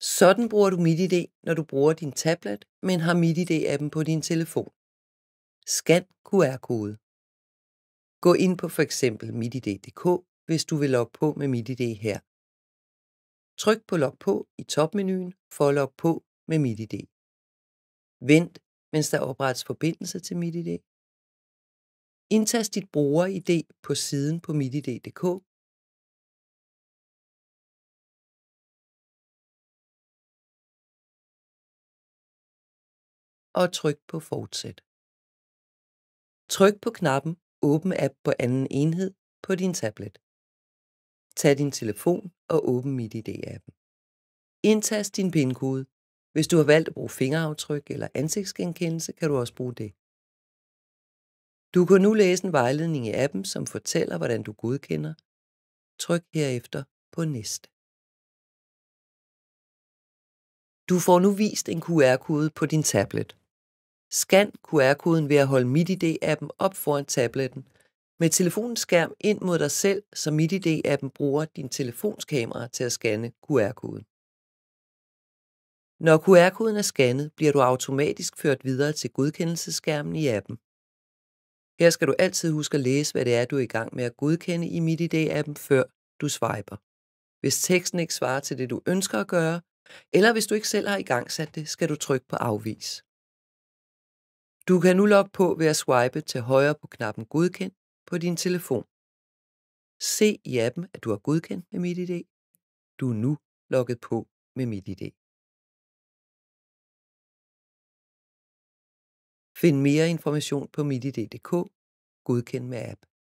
Sådan bruger du MitID, når du bruger din tablet, men har mitid appen på din telefon. Scan QR-kode. Gå ind på for eksempel midid.dk, hvis du vil logge på med MitID her. Tryk på log på i topmenuen for at logge på med MitID. Vent, mens der oprettes forbindelse til MitID. Indtast dit bruger-ID på siden på midid.dk og tryk på fortsæt. Tryk på knappen Åbn app på anden enhed på din tablet. Tag din telefon og åbn MitID-appen. Indtast din pindkode. Hvis du har valgt at bruge fingeraftryk eller ansigtsgenkendelse, kan du også bruge det. Du kan nu læse en vejledning i appen, som fortæller, hvordan du godkender. Tryk herefter på Næste. Du får nu vist en QR-kode på din tablet. Scan QR-koden ved at holde MitID-appen op foran tabletten. Med telefonens skærm ind mod dig selv, så MitID-appen bruger din telefonskamera til at scanne QR-koden. Når QR-koden er scannet, bliver du automatisk ført videre til godkendelsesskærmen i appen. Her skal du altid huske at læse, hvad det er, du er i gang med at godkende i MitID-appen, før du swiper. Hvis teksten ikke svarer til det, du ønsker at gøre, eller hvis du ikke selv har igangsat det, skal du trykke på afvis. Du kan nu logge på ved at swipe til højre på knappen Godkend på din telefon. Se i appen, at du har godkendt med MitID. Du er nu logget på med MitID. Find mere information på mitid.dk. Godkend med app.